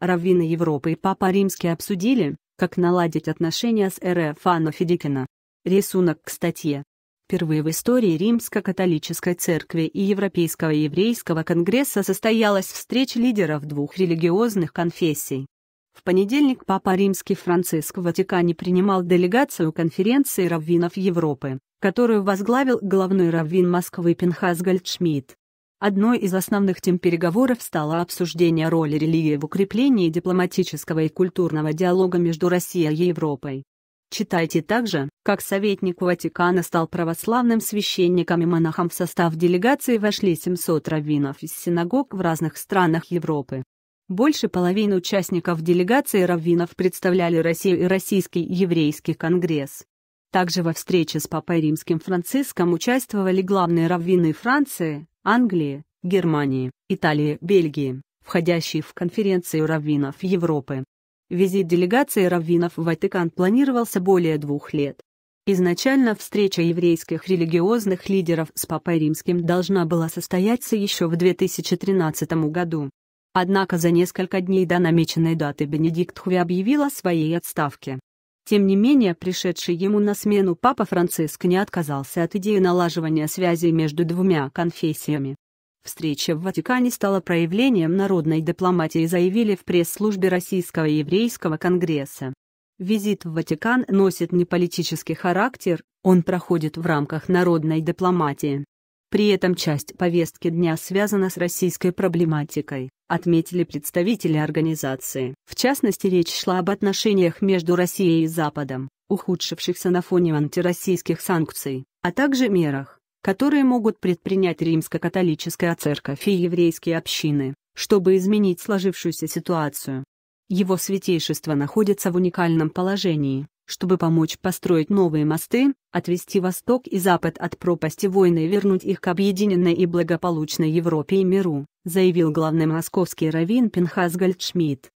Раввины Европы и Папа Римский обсудили, как наладить отношения с РФ Анна Федикина. Рисунок к статье. Впервые в истории Римско-католической церкви и Европейского еврейского конгресса состоялась встреча лидеров двух религиозных конфессий. В понедельник Папа Римский Франциск в Ватикане принимал делегацию конференции раввинов Европы, которую возглавил главный раввин Москвы Пинхас Гальдшмидт. Одной из основных тем переговоров стало обсуждение роли религии в укреплении дипломатического и культурного диалога между Россией и Европой. Читайте также, как советник Ватикана стал православным священником и монахом в состав делегации вошли 700 раввинов из синагог в разных странах Европы. Больше половины участников делегации раввинов представляли Россию и Российский еврейский конгресс. Также во встрече с Папой Римским Франциском участвовали главные раввины Франции, Англии, Германии, Италии, Бельгии, входящие в конференцию раввинов Европы. Визит делегации раввинов в Ватикан планировался более двух лет. Изначально встреча еврейских религиозных лидеров с Папой Римским должна была состояться еще в 2013 году. Однако за несколько дней до намеченной даты Бенедикт Хуви объявил о своей отставке. Тем не менее, пришедший ему на смену папа Франциск не отказался от идеи налаживания связей между двумя конфессиями. Встреча в Ватикане стала проявлением народной дипломатии, заявили в пресс-службе Российского еврейского конгресса. Визит в Ватикан носит не политический характер, он проходит в рамках народной дипломатии. При этом часть повестки дня связана с российской проблематикой отметили представители организации. В частности, речь шла об отношениях между Россией и Западом, ухудшившихся на фоне антироссийских санкций, а также мерах, которые могут предпринять римско-католическая церковь и еврейские общины, чтобы изменить сложившуюся ситуацию. Его святейшество находится в уникальном положении, чтобы помочь построить новые мосты, отвести Восток и Запад от пропасти войны и вернуть их к объединенной и благополучной Европе и миру заявил главный московский раввин Пинхас Гальдшмидт.